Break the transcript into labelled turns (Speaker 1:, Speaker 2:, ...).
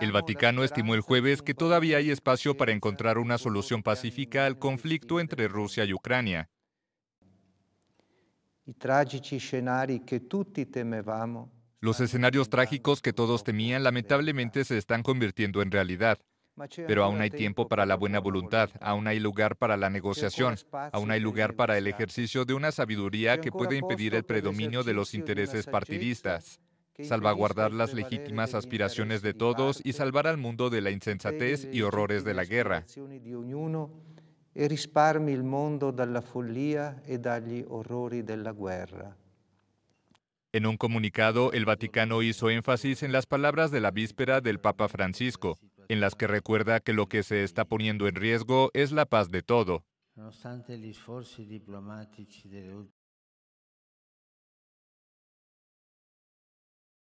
Speaker 1: El Vaticano estimó el jueves que todavía hay espacio para encontrar una solución pacífica al conflicto entre Rusia y Ucrania. Los escenarios trágicos que todos temían lamentablemente se están convirtiendo en realidad.
Speaker 2: Pero aún hay tiempo
Speaker 1: para la buena voluntad, aún hay lugar para la negociación, aún hay lugar para el ejercicio de una sabiduría que puede impedir el predominio de los intereses partidistas salvaguardar las legítimas aspiraciones de este todos y salvar al mundo de la insensatez y horrores de la guerra. e
Speaker 2: guerra.
Speaker 1: En un comunicado, el Vaticano hizo énfasis en las palabras de la víspera del Papa Francisco, en las que recuerda que lo que se está poniendo en riesgo es la paz de todo.